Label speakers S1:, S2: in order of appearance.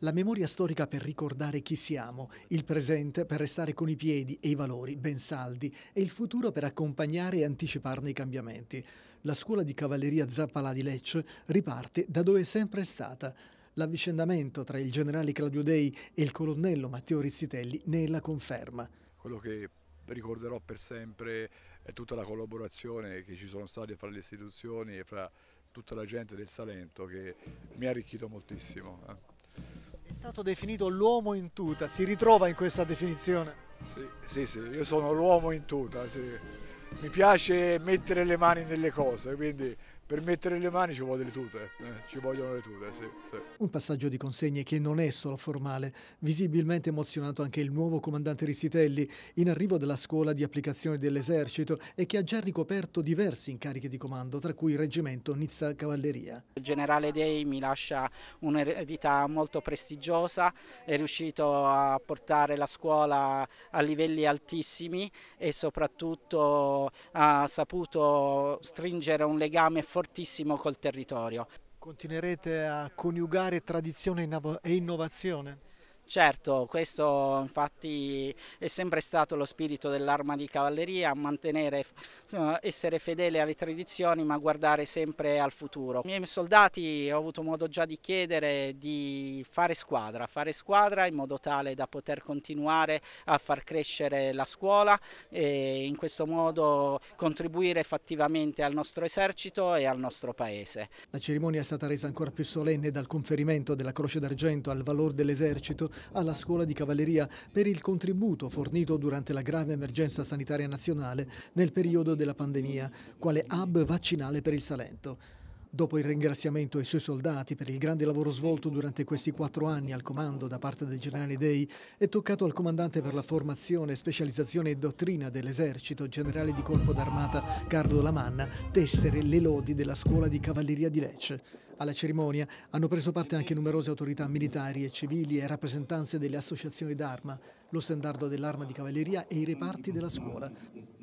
S1: La memoria storica per ricordare chi siamo, il presente per restare con i piedi e i valori ben saldi e il futuro per accompagnare e anticiparne i cambiamenti. La scuola di cavalleria Zappalà di Lecce riparte da dove è sempre stata. L'avvicendamento tra il generale Claudio Dei e il colonnello Matteo Rizzitelli ne è la conferma.
S2: Quello che ricorderò per sempre è tutta la collaborazione che ci sono state fra le istituzioni e fra tutta la gente del Salento che mi ha arricchito moltissimo. Eh. È stato definito l'uomo in tuta, si ritrova in questa definizione? Sì, sì, sì. io sono l'uomo in tuta, sì. mi piace mettere le mani nelle cose, quindi per mettere le mani ci vogliono le tute, eh? ci vogliono le tute, sì, sì.
S1: Un passaggio di consegne che non è solo formale, visibilmente emozionato anche il nuovo comandante Rissitelli, in arrivo dalla scuola di applicazione dell'esercito e che ha già ricoperto diversi incarichi di comando, tra cui il reggimento Nizza Cavalleria.
S3: Il generale Dei mi lascia un'eredità molto prestigiosa, è riuscito a portare la scuola a livelli altissimi e soprattutto ha saputo stringere un legame forte fortissimo col territorio.
S1: Continuerete a coniugare tradizione e innovazione?
S3: Certo, questo infatti è sempre stato lo spirito dell'arma di cavalleria, mantenere, essere fedele alle tradizioni ma guardare sempre al futuro. I miei soldati ho avuto modo già di chiedere di fare squadra, fare squadra in modo tale da poter continuare a far crescere la scuola e in questo modo contribuire fattivamente al nostro esercito e al nostro paese.
S1: La cerimonia è stata resa ancora più solenne dal conferimento della Croce d'Argento al valor dell'esercito alla Scuola di Cavalleria per il contributo fornito durante la grave emergenza sanitaria nazionale nel periodo della pandemia, quale hub vaccinale per il Salento. Dopo il ringraziamento ai suoi soldati per il grande lavoro svolto durante questi quattro anni al comando da parte del generale Dei, è toccato al comandante per la formazione, specializzazione e dottrina dell'esercito, generale di corpo d'armata Carlo Lamanna, tessere le lodi della scuola di cavalleria di Lecce. Alla cerimonia hanno preso parte anche numerose autorità militari e civili e rappresentanze delle associazioni d'arma, lo standardo dell'arma di cavalleria e i reparti della scuola.